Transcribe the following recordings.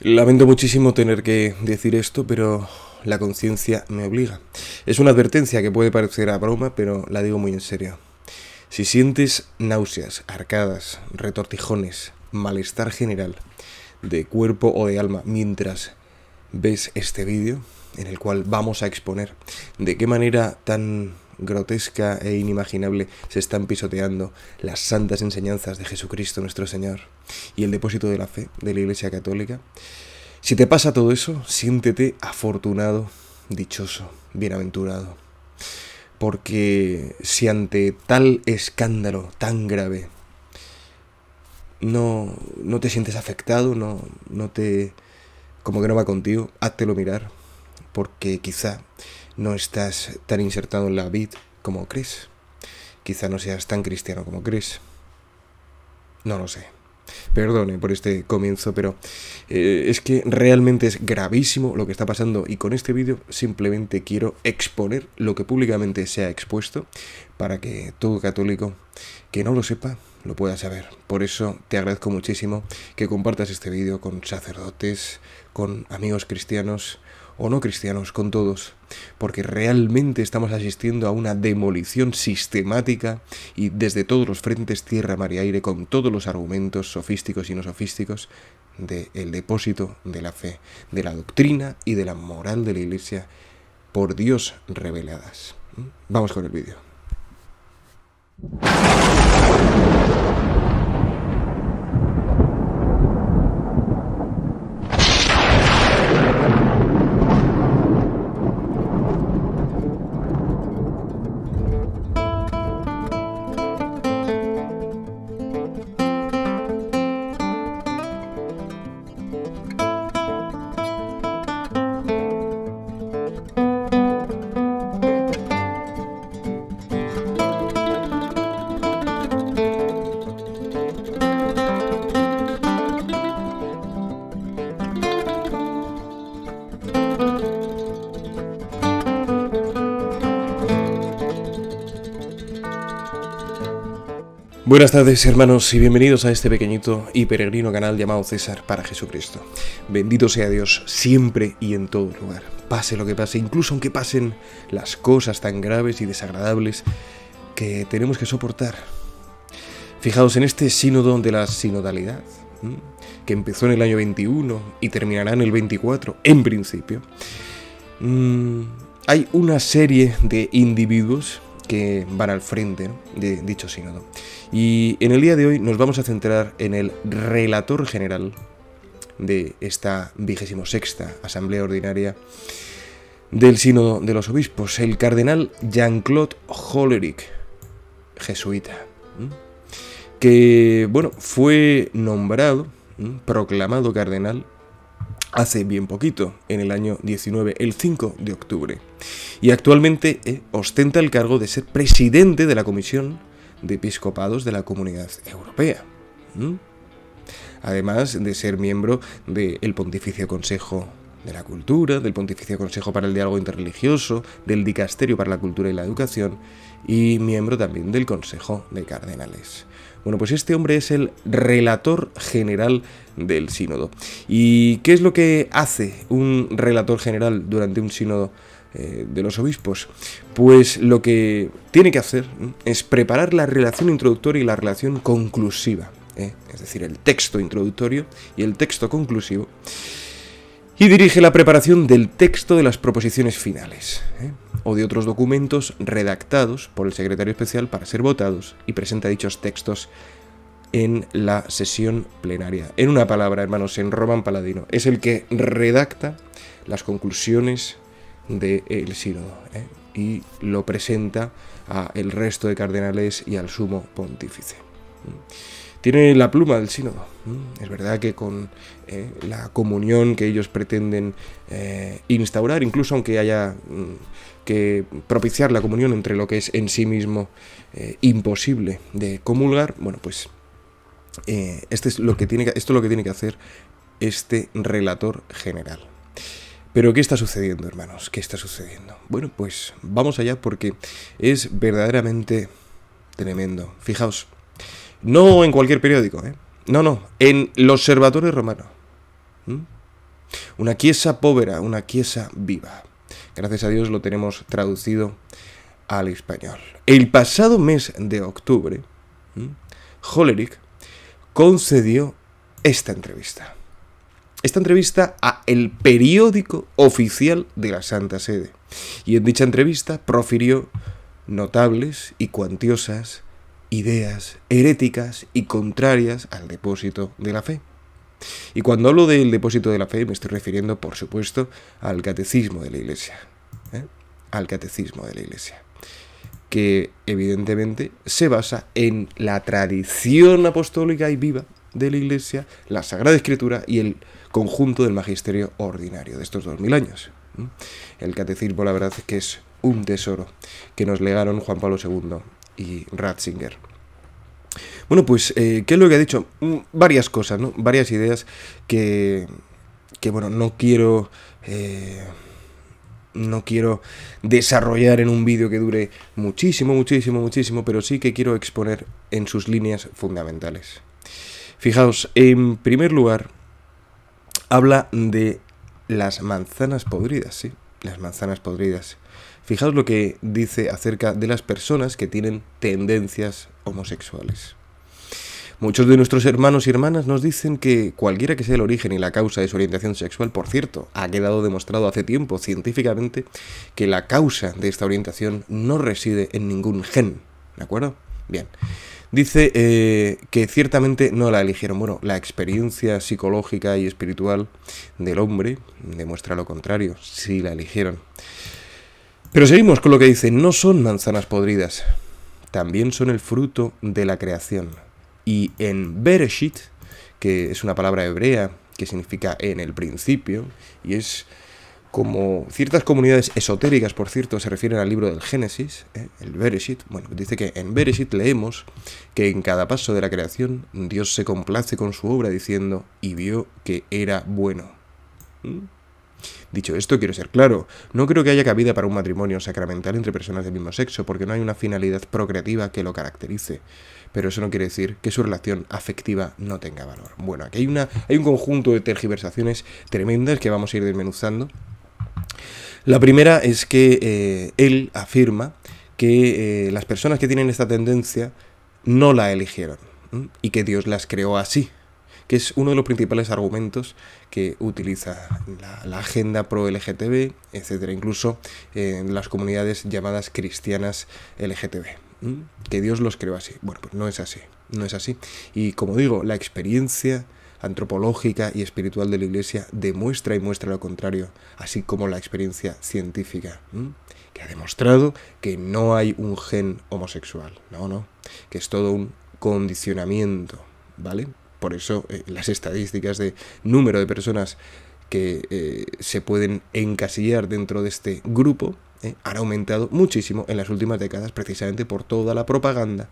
Lamento muchísimo tener que decir esto, pero la conciencia me obliga. Es una advertencia que puede parecer a broma, pero la digo muy en serio. Si sientes náuseas, arcadas, retortijones, malestar general de cuerpo o de alma mientras ves este vídeo, en el cual vamos a exponer de qué manera tan grotesca e inimaginable se están pisoteando las santas enseñanzas de Jesucristo nuestro Señor y el depósito de la fe de la Iglesia Católica. Si te pasa todo eso, siéntete afortunado, dichoso, bienaventurado. Porque si ante tal escándalo tan grave no, no te sientes afectado, no, no te... como que no va contigo, háztelo mirar, porque quizá no estás tan insertado en la vid como crees. Quizá no seas tan cristiano como crees. No lo sé. Perdone por este comienzo, pero eh, es que realmente es gravísimo lo que está pasando y con este vídeo simplemente quiero exponer lo que públicamente se ha expuesto para que todo católico que no lo sepa lo pueda saber. Por eso te agradezco muchísimo que compartas este vídeo con sacerdotes, con amigos cristianos, o no cristianos, con todos, porque realmente estamos asistiendo a una demolición sistemática y desde todos los frentes, tierra, mar y aire, con todos los argumentos sofísticos y no sofísticos, del depósito de la fe, de la doctrina y de la moral de la Iglesia por Dios reveladas. ¿Mm? Vamos con el vídeo. Buenas tardes hermanos y bienvenidos a este pequeñito y peregrino canal llamado César para Jesucristo. Bendito sea Dios siempre y en todo lugar. Pase lo que pase, incluso aunque pasen las cosas tan graves y desagradables que tenemos que soportar. Fijaos en este sínodo de la sinodalidad, que empezó en el año 21 y terminará en el 24, en principio. Mm, hay una serie de individuos que van al frente de dicho sínodo. Y en el día de hoy nos vamos a centrar en el relator general de esta vigésimo sexta asamblea ordinaria del sínodo de los obispos, el cardenal Jean-Claude Hollerich, jesuita, que bueno, fue nombrado, proclamado cardenal hace bien poquito, en el año 19, el 5 de octubre, y actualmente eh, ostenta el cargo de ser presidente de la Comisión de Episcopados de la Comunidad Europea. Además de ser miembro del Pontificio Consejo de la Cultura, del Pontificio Consejo para el Diálogo Interreligioso, del Dicasterio para la Cultura y la Educación y miembro también del Consejo de Cardenales. Bueno, pues este hombre es el relator general del sínodo. ¿Y qué es lo que hace un relator general durante un sínodo? Eh, de los obispos. Pues lo que tiene que hacer es preparar la relación introductoria y la relación conclusiva, ¿eh? es decir, el texto introductorio y el texto conclusivo, y dirige la preparación del texto de las proposiciones finales. ¿eh? o de otros documentos redactados por el secretario especial para ser votados y presenta dichos textos en la sesión plenaria. En una palabra, hermanos, en Roman Paladino. Es el que redacta las conclusiones del sínodo ¿eh? y lo presenta al resto de cardenales y al sumo pontífice. Tiene la pluma del sínodo. Es verdad que con eh, la comunión que ellos pretenden eh, instaurar, incluso aunque haya mm, que propiciar la comunión entre lo que es en sí mismo eh, imposible de comulgar, bueno, pues este es lo que tiene esto es lo que tiene que hacer este relator general. Pero ¿qué está sucediendo, hermanos? ¿Qué está sucediendo? Bueno, pues vamos allá porque es verdaderamente tremendo. Fijaos, no en cualquier periódico, ¿eh? No, no, en el Observatorio Romano. ¿Mm? Una quiesa povera, una quiesa viva. Gracias a Dios lo tenemos traducido al español. El pasado mes de octubre, ¿Mm? concedió esta entrevista. Esta entrevista a el periódico oficial de la Santa Sede. Y en dicha entrevista profirió notables y cuantiosas ideas heréticas y contrarias al depósito de la fe. Y cuando hablo del depósito de la fe me estoy refiriendo, por supuesto, al catecismo de la Iglesia. ¿eh? Al catecismo de la Iglesia. Que evidentemente se basa en la tradición apostólica y viva de la Iglesia, la Sagrada Escritura y el conjunto del magisterio ordinario de estos dos mil años. El catecismo, la verdad es que es un tesoro que nos legaron Juan Pablo II y Ratzinger. Bueno, pues, eh, ¿qué es lo que ha dicho? Mm, varias cosas, ¿no? Varias ideas que, que bueno, no quiero... Eh, no quiero desarrollar en un vídeo que dure muchísimo, muchísimo, muchísimo, pero sí que quiero exponer en sus líneas fundamentales. Fijaos, en primer lugar, habla de las manzanas podridas, ¿sí? Las manzanas podridas. Fijaos lo que dice acerca de las personas que tienen tendencias homosexuales. Muchos de nuestros hermanos y hermanas nos dicen que cualquiera que sea el origen y la causa de su orientación sexual, por cierto, ha quedado demostrado hace tiempo científicamente que la causa de esta orientación no reside en ningún gen. ¿De acuerdo? Bien. Dice eh, que ciertamente no la eligieron. Bueno, la experiencia psicológica y espiritual del hombre demuestra lo contrario, sí la eligieron. Pero seguimos con lo que dice, no son manzanas podridas, también son el fruto de la creación. Y en Bereshit, que es una palabra hebrea que significa en el principio, y es como ciertas comunidades esotéricas, por cierto, se refieren al libro del Génesis, ¿eh? el Bereshit, bueno, dice que en Bereshit leemos que en cada paso de la creación Dios se complace con su obra diciendo, y vio que era bueno. Dicho esto, quiero ser claro, no creo que haya cabida para un matrimonio sacramental entre personas del mismo sexo, porque no hay una finalidad procreativa que lo caracterice. Pero eso no quiere decir que su relación afectiva no tenga valor. Bueno, aquí hay, una, hay un conjunto de tergiversaciones tremendas que vamos a ir desmenuzando. La primera es que eh, él afirma que eh, las personas que tienen esta tendencia no la eligieron y que Dios las creó así que es uno de los principales argumentos que utiliza la, agenda pro-LGTB, etcétera, incluso en las comunidades llamadas cristianas LGTB que Dios los creó así. Bueno, pues no es así, no es así. Y como digo, la experiencia antropológica y espiritual de la Iglesia demuestra y muestra lo contrario, así como la experiencia científica, que ha demostrado que no hay un gen homosexual, no, no, que es todo un condicionamiento, ¿vale? Por eso eh, las estadísticas de número de personas que eh, se pueden encasillar dentro de este grupo eh, han aumentado muchísimo en las últimas décadas precisamente por toda la propaganda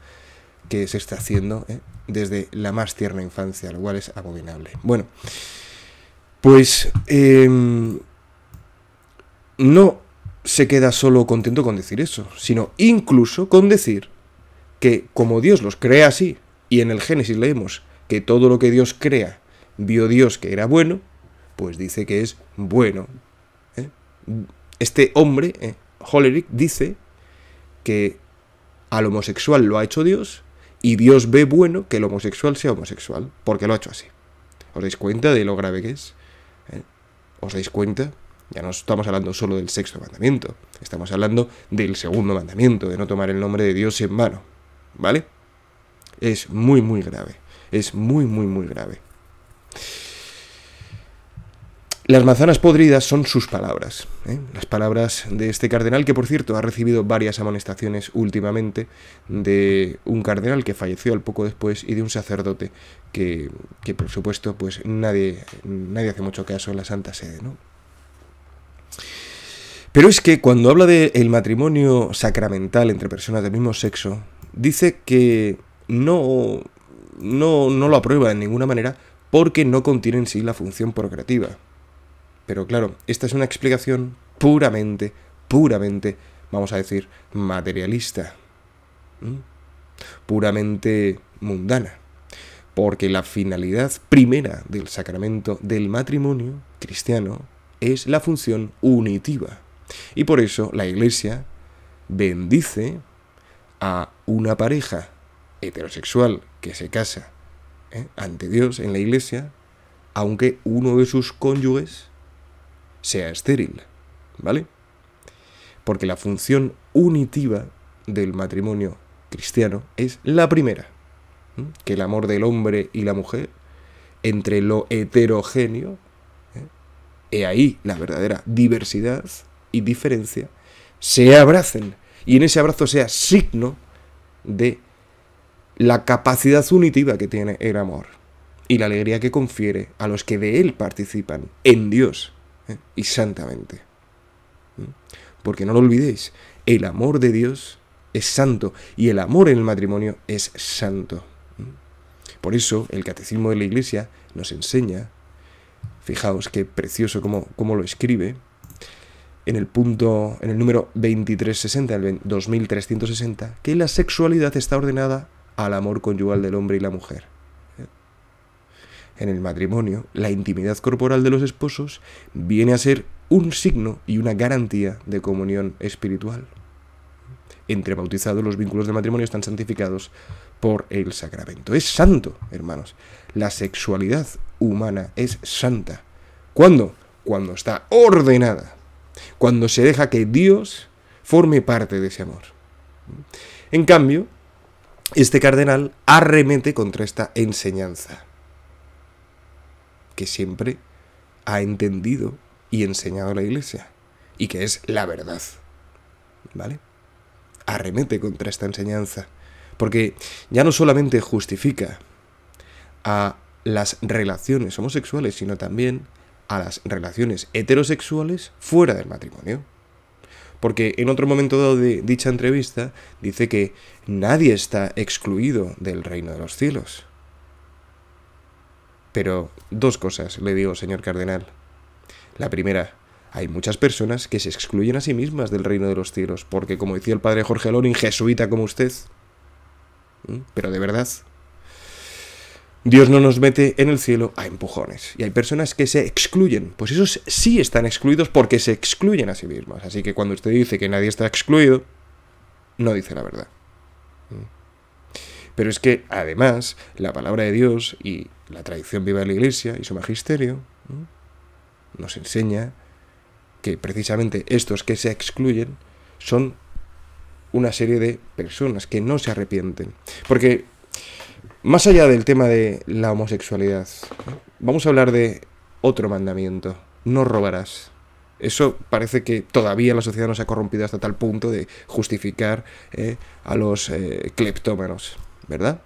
que se está haciendo desde la más tierna infancia, lo cual es abominable. Bueno, pues em, no se queda solo contento con decir eso, sino incluso con decir que como Dios los crea así, y en el Génesis leemos que todo lo que Dios crea vio Dios que era bueno, pues dice que es bueno. ¿eh? Este hombre, eh, dice que al homosexual lo ha hecho Dios y Dios ve bueno que el homosexual sea homosexual, porque lo ha hecho así. ¿Os dais cuenta de lo grave que es? ¿Eh? ¿Os dais cuenta? Ya no estamos hablando solo del sexto mandamiento, estamos hablando del segundo mandamiento, de no tomar el nombre de Dios en vano, ¿vale? Es muy, muy grave es muy, muy, muy grave. Las manzanas podridas son sus palabras, ¿eh? las palabras de este cardenal que, por cierto, ha recibido varias amonestaciones últimamente de un cardenal que falleció al poco después y de un sacerdote que, que por supuesto, pues nadie, nadie hace mucho caso en la Santa Sede, ¿no? Pero es que cuando habla del matrimonio sacramental entre personas del mismo sexo, dice que no no, no lo aprueba de ninguna manera porque no contiene en sí la función procreativa. Pero claro, esta es una explicación puramente, puramente, vamos a decir, materialista. Puramente mundana. Porque la finalidad primera del sacramento del matrimonio cristiano es la función unitiva. Y por eso la Iglesia bendice a una pareja heterosexual que se casa ¿eh? ante Dios en la iglesia, aunque uno de sus cónyuges sea estéril, ¿vale? Porque la función unitiva del matrimonio cristiano es la primera, ¿eh? que el amor del hombre y la mujer, entre lo heterogéneo, ¿eh? he ahí la verdadera diversidad y diferencia, se abracen y en ese abrazo sea signo de la capacidad unitiva que tiene el amor y la alegría que confiere a los que de él participan en Dios ¿eh? y santamente. ¿eh? Porque no lo olvidéis, el amor de Dios es santo y el amor en el matrimonio es santo. ¿eh? Por eso el catecismo de la Iglesia nos enseña, fijaos qué precioso como, lo escribe, en el punto, en el número 2360, 2360, que la sexualidad está ordenada al amor conyugal del hombre y la mujer. En el matrimonio, la intimidad corporal de los esposos viene a ser un signo y una garantía de comunión espiritual. Entre bautizados los vínculos de matrimonio están santificados por el sacramento. Es santo, hermanos. La sexualidad humana es santa. ¿Cuándo? Cuando está ordenada. Cuando se deja que Dios forme parte de ese amor. En cambio, este cardenal arremete contra esta enseñanza, que siempre ha entendido y enseñado la Iglesia, y que es la verdad. ¿Vale? Arremete contra esta enseñanza, porque ya no solamente justifica a las relaciones homosexuales, sino también a las relaciones heterosexuales fuera del matrimonio. Porque en otro momento dado de dicha entrevista dice que nadie está excluido del reino de los cielos. Pero dos cosas le digo, señor cardenal. La primera, hay muchas personas que se excluyen a sí mismas del reino de los cielos, porque como decía el padre Jorge Loring, jesuita como usted, pero de verdad, Dios no nos mete en el cielo a empujones. Y hay personas que se excluyen. Pues esos sí están excluidos porque se excluyen a sí mismos. Así que cuando usted dice que nadie está excluido, no dice la verdad. Mm. Pero es que, además, la palabra de Dios y la tradición viva de la Iglesia y su magisterio mm, nos enseña que precisamente estos que se excluyen son una serie de personas que no se arrepienten. Porque más allá del tema de la homosexualidad, vamos a hablar de otro mandamiento. No robarás. Eso parece que todavía la sociedad no se ha corrompido hasta tal punto de justificar eh, a los cleptómeros. Eh, cleptómanos, ¿verdad?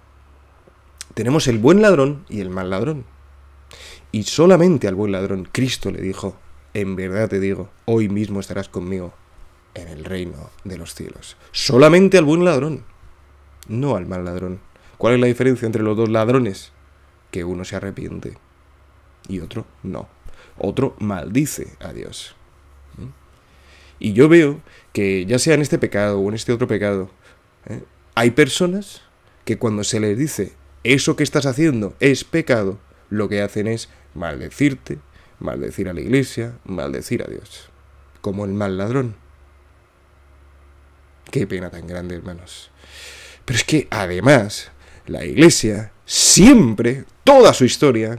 Tenemos el buen ladrón y el mal ladrón. Y solamente al buen ladrón Cristo le dijo, en verdad te digo, hoy mismo estarás conmigo en el reino de los cielos. Solamente al buen ladrón, no al mal ladrón. ¿Cuál es la diferencia entre los dos ladrones? Que uno se arrepiente y otro no. Otro maldice a Dios. ¿Mm? Y yo veo que ya sea en este pecado o en este otro pecado, ¿eh? hay personas que cuando se les dice eso que estás haciendo es pecado, lo que hacen es maldecirte, maldecir a la iglesia, maldecir a Dios. Como el mal ladrón. Qué pena tan grande, hermanos. Pero es que además la Iglesia siempre, toda su historia,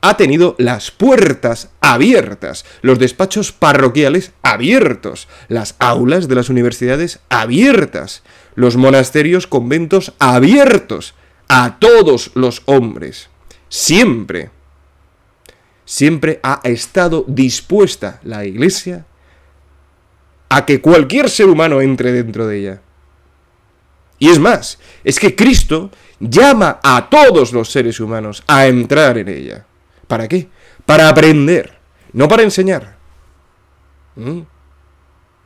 ha tenido las puertas abiertas, los despachos parroquiales abiertos, las aulas de las universidades abiertas, los monasterios, conventos abiertos a todos los hombres. Siempre, siempre ha estado dispuesta la Iglesia a que cualquier ser humano entre dentro de ella. Y es más, es que Cristo llama a todos los seres humanos a entrar en ella. ¿Para qué? Para aprender, no para enseñar. ¿Mm?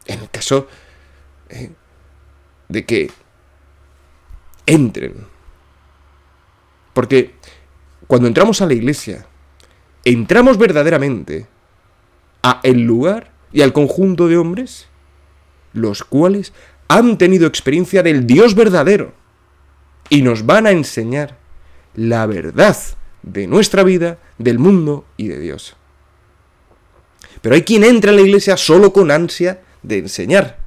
En el caso eh, de que entren. Porque cuando entramos a la iglesia, entramos verdaderamente a el lugar y al conjunto de hombres los cuales han tenido experiencia del Dios verdadero y nos van a enseñar la verdad de nuestra vida, del mundo y de Dios. Pero hay quien entra en la iglesia solo con ansia de enseñar.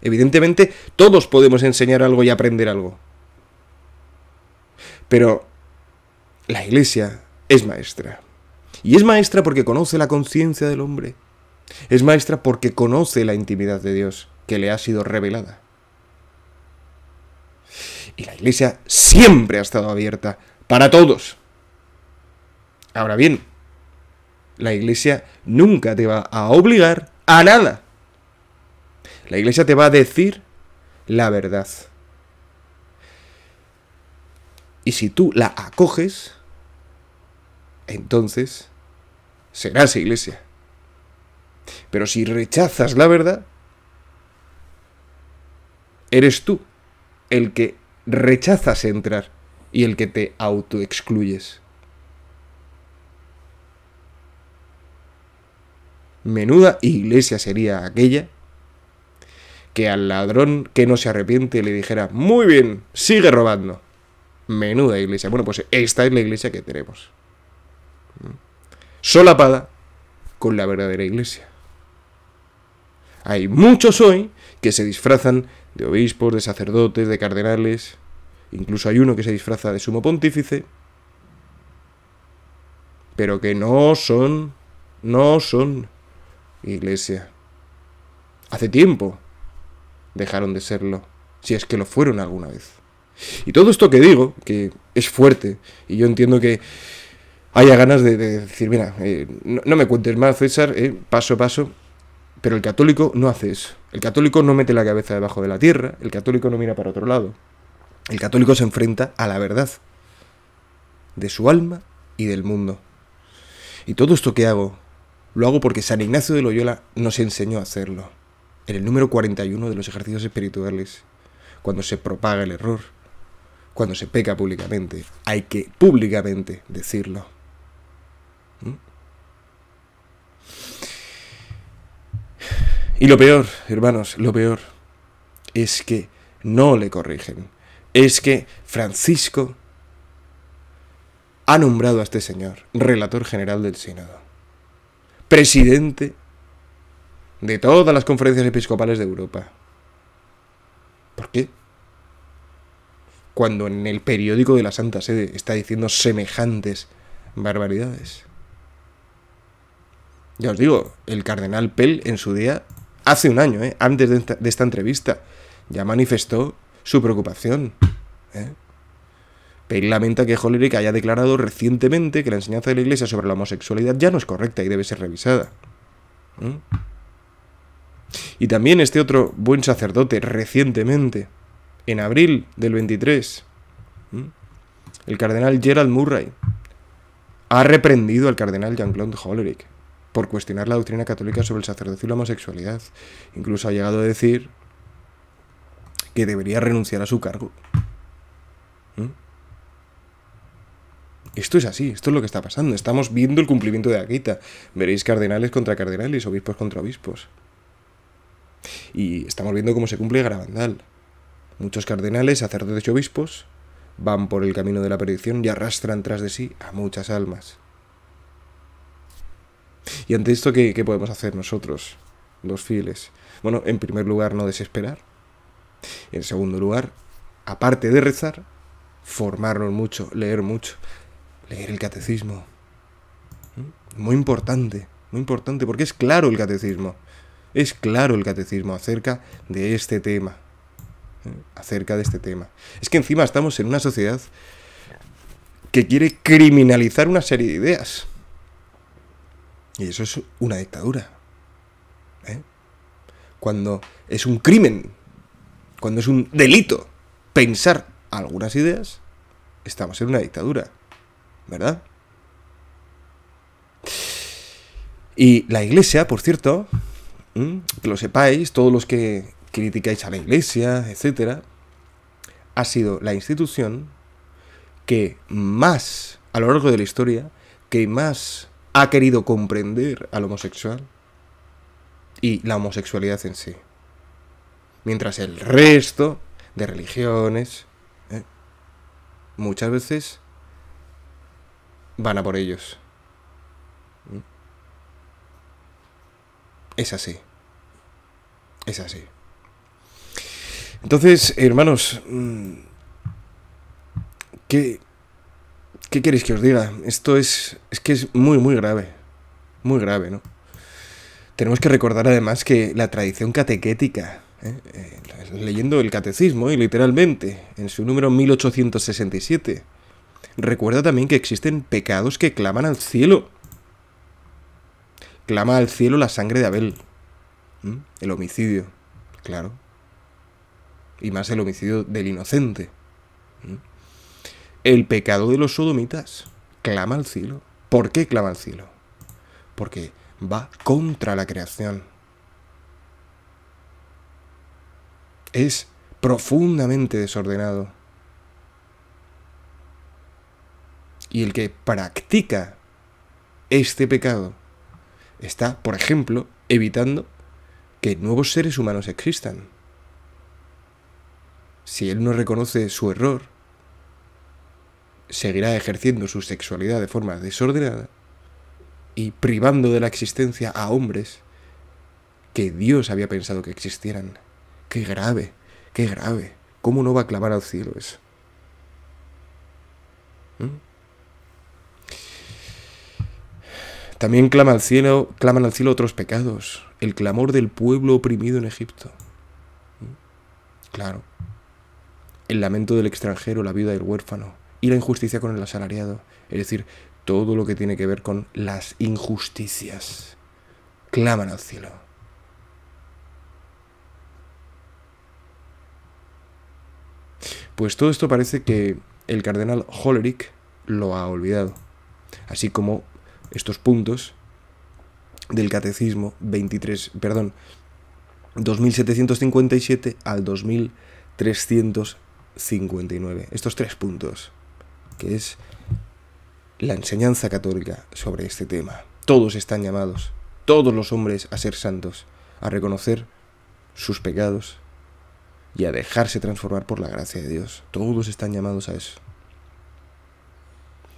Evidentemente, todos podemos enseñar algo y aprender algo. Pero la iglesia es maestra. Y es maestra porque conoce la conciencia del hombre. Es maestra porque conoce la intimidad de Dios que le ha sido revelada. Y la iglesia siempre ha estado abierta para todos. Ahora bien, la iglesia nunca te va a obligar a nada. La iglesia te va a decir la verdad. Y si tú la acoges, entonces serás iglesia. Pero si rechazas la verdad, eres tú el que rechazas entrar y el que te autoexcluyes. Menuda iglesia sería aquella que al ladrón que no se arrepiente le dijera, muy bien, sigue robando. Menuda iglesia. Bueno, pues esta es la iglesia que tenemos. Mm. Solapada con la verdadera iglesia. Hay muchos hoy que se disfrazan de obispos, de sacerdotes, de cardenales. Incluso hay uno que se disfraza de sumo pontífice. Pero que no son, no son iglesia. Hace tiempo dejaron de serlo, si es que lo fueron alguna vez. Y todo esto que digo, que es fuerte, y yo entiendo que haya ganas de, decir, mira, eh, no, me cuentes más, César, eh, paso a paso, pero el católico no hace eso. El católico no mete la cabeza debajo de la tierra, el católico no mira para otro lado. El católico se enfrenta a la verdad de su alma y del mundo. Y todo esto que hago, lo hago porque San Ignacio de Loyola nos enseñó a hacerlo, en el número 41 de los ejercicios espirituales, cuando se propaga el error, cuando se peca públicamente. Hay que públicamente decirlo. Y lo peor, hermanos, lo peor es que no le corrigen. Es que Francisco ha nombrado a este señor relator general del Senado, presidente de todas las conferencias episcopales de Europa. ¿Por qué? Cuando en el periódico de la Santa Sede está diciendo semejantes barbaridades. Ya os digo, el cardenal Pell en su día hace un año, ¿eh? antes de esta, entrevista, ya manifestó su preocupación. ¿eh? lamenta que Holerick haya declarado recientemente que la enseñanza de la Iglesia sobre la homosexualidad ya no es correcta y debe ser revisada. Y también este otro buen sacerdote, recientemente, en abril del 23, el cardenal Gerald Murray, ha reprendido al cardenal Jean-Claude Hollerich por cuestionar la doctrina católica sobre el sacerdocio y la homosexualidad. Incluso ha llegado a decir que debería renunciar a su cargo. ¿Mm? Esto es así, esto es lo que está pasando. Estamos viendo el cumplimiento de Aquita. Veréis cardenales contra cardenales, obispos contra obispos. Y estamos viendo cómo se cumple Garabandal. Muchos cardenales, sacerdotes y obispos van por el camino de la perdición y arrastran tras de sí a muchas almas. Y ante esto, ¿qué, podemos hacer nosotros, los fieles? Bueno, en primer lugar, no desesperar. En segundo lugar, aparte de rezar, formarnos mucho, leer mucho, leer el catecismo. ¿Mm? Muy importante, muy importante, porque es claro el catecismo. Es claro el catecismo acerca de este tema. ¿eh? Acerca de este tema. Es que encima estamos en una sociedad que quiere criminalizar una serie de ideas y eso es una dictadura. ¿eh? Cuando es un crimen, cuando es un delito pensar algunas ideas, estamos en una dictadura, ¿verdad? Y la iglesia, por cierto, que lo sepáis, todos los que criticáis a la iglesia, etcétera, ha sido la institución que más, a lo largo de la historia, que más ha querido comprender al homosexual y la homosexualidad en sí. Mientras el resto de religiones ¿eh? muchas veces van a por ellos. ¿eh? Es así. Es así. Entonces, hermanos, mm, ¿qué, ¿Qué queréis que os diga? Esto es, es que es muy, muy grave. Muy grave, ¿no? Tenemos que recordar además que la tradición catequética, ¿eh? Eh, leyendo el catecismo, y literalmente, en su número 1867, recuerda también que existen pecados que claman al cielo. Clama al cielo la sangre de Abel. El homicidio, claro. Y más el homicidio del inocente. El pecado de los sodomitas clama al cielo. ¿Por qué clama al cielo? Porque va contra la creación. Es profundamente desordenado. Y el que practica este pecado está, por ejemplo, evitando que nuevos seres humanos existan. Si él no reconoce su error, seguirá ejerciendo su sexualidad de forma desordenada y privando de la existencia a hombres que Dios había pensado que existieran. Qué grave, qué grave. ¿Cómo no va a clamar al cielo eso? ¿Mm? También clama al cielo, claman al cielo otros pecados, el clamor del pueblo oprimido en Egipto. ¿Mm? Claro. El lamento del extranjero, la viuda del huérfano, y la injusticia con el asalariado, es decir, todo lo que tiene que ver con las injusticias. Claman al cielo. Pues todo esto parece que el cardenal Hollerich lo ha olvidado, así como estos puntos del catecismo 23, perdón, 2757 al 2359. Estos tres puntos que es la enseñanza católica sobre este tema. Todos están llamados, todos los hombres a ser santos, a reconocer sus pecados y a dejarse transformar por la gracia de Dios. Todos están llamados a eso.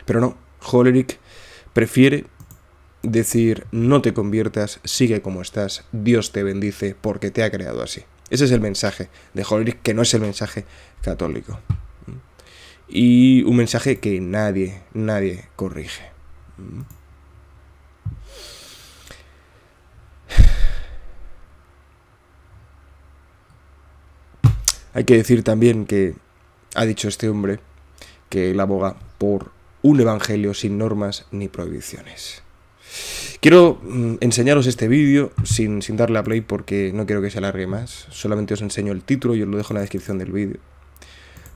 Pero no, Joleric prefiere decir no te conviertas, sigue como estás, Dios te bendice porque te ha creado así. Ese es el mensaje de Joleric, que no es el mensaje católico y un mensaje que nadie, nadie corrige. Mm. Hay que decir también que ha dicho este hombre que él aboga por un evangelio sin normas ni prohibiciones. Quiero mm, enseñaros este vídeo sin, sin darle a play porque no quiero que se alargue más. Solamente os enseño el título y os lo dejo en la descripción del vídeo.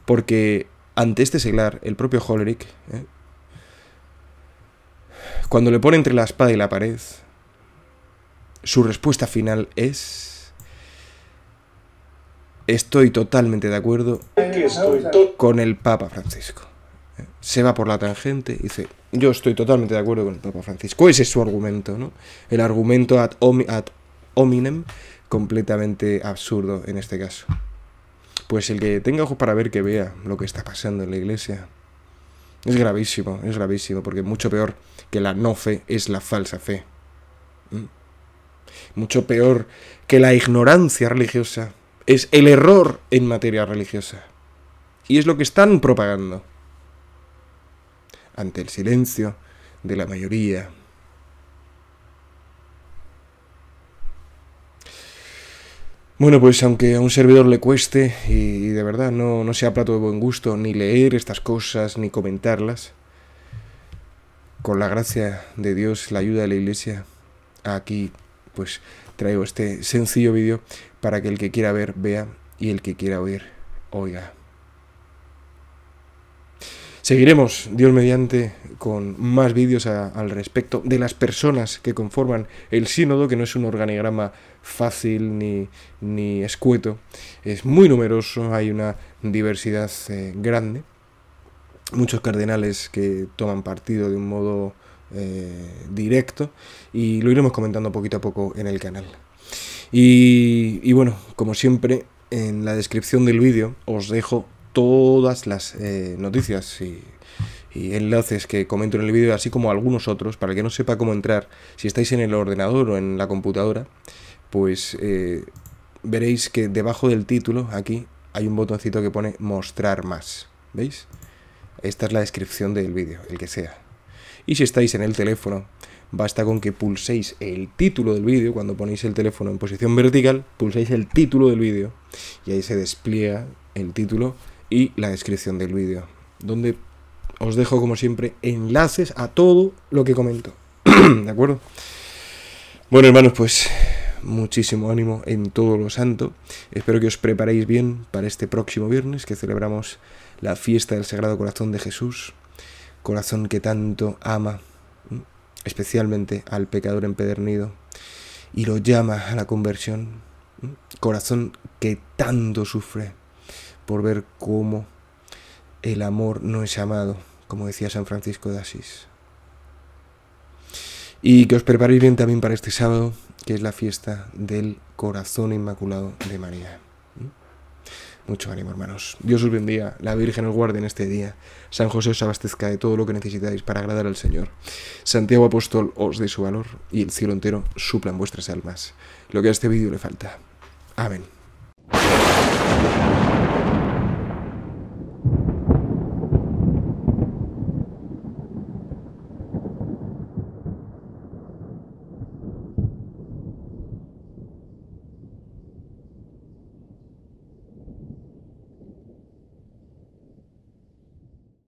Porque ante este seglar, el propio Hollerich, ¿eh? cuando le pone entre la espada y la pared, su respuesta final es... Estoy totalmente de acuerdo con el Papa Francisco. ¿Eh? Se va por la tangente y dice, yo estoy totalmente de acuerdo con el Papa Francisco. Ese es su argumento, ¿no? El argumento ad hominem completamente absurdo en este caso. Pues el que tenga ojos para ver, que vea lo que está pasando en la iglesia. Es gravísimo, es gravísimo, porque mucho peor que la no fe es la falsa fe. ¿Mm? Mucho peor que la ignorancia religiosa es el error en materia religiosa. Y es lo que están propagando ante el silencio de la mayoría Bueno, pues aunque a un servidor le cueste y, de verdad no, no sea plato de buen gusto ni leer estas cosas ni comentarlas, con la gracia de Dios, la ayuda de la Iglesia, aquí pues traigo este sencillo vídeo para que el que quiera ver vea y el que quiera oír oiga. Seguiremos, Dios mediante, con más vídeos al respecto de las personas que conforman el sínodo, que no es un organigrama fácil ni, ni escueto. Es muy numeroso, hay una diversidad eh, grande. Muchos cardenales que toman partido de un modo eh, directo y lo iremos comentando poquito a poco en el canal. Y, bueno, como siempre, en la descripción del vídeo os dejo todas las eh, noticias y, enlaces que comento en el vídeo, así como algunos otros, para que no sepa cómo entrar, si estáis en el ordenador o en la computadora, pues eh, veréis que debajo del título, aquí, hay un botoncito que pone mostrar más. ¿Veis? Esta es la descripción del vídeo, el que sea. Y si estáis en el teléfono, basta con que pulséis el título del vídeo, cuando ponéis el teléfono en posición vertical, pulséis el título del vídeo y ahí se despliega el título y la descripción del vídeo, donde os dejo como siempre enlaces a todo lo que comento. ¿De acuerdo? Bueno hermanos, pues muchísimo ánimo en todo lo santo. Espero que os preparéis bien para este próximo viernes que celebramos la fiesta del Sagrado Corazón de Jesús, corazón que tanto ama especialmente al pecador empedernido y lo llama a la conversión, corazón que tanto sufre por ver cómo el amor no es amado, como decía San Francisco de Asís. Y que os preparéis bien también para este sábado, que es la fiesta del corazón inmaculado de María. Mucho ánimo, hermanos. Dios os bendiga, la Virgen os guarde en este día. San José os abastezca de todo lo que necesitáis para agradar al Señor. Santiago Apóstol os dé su valor y el cielo entero suplan vuestras almas. Lo que a este vídeo le falta. Amén.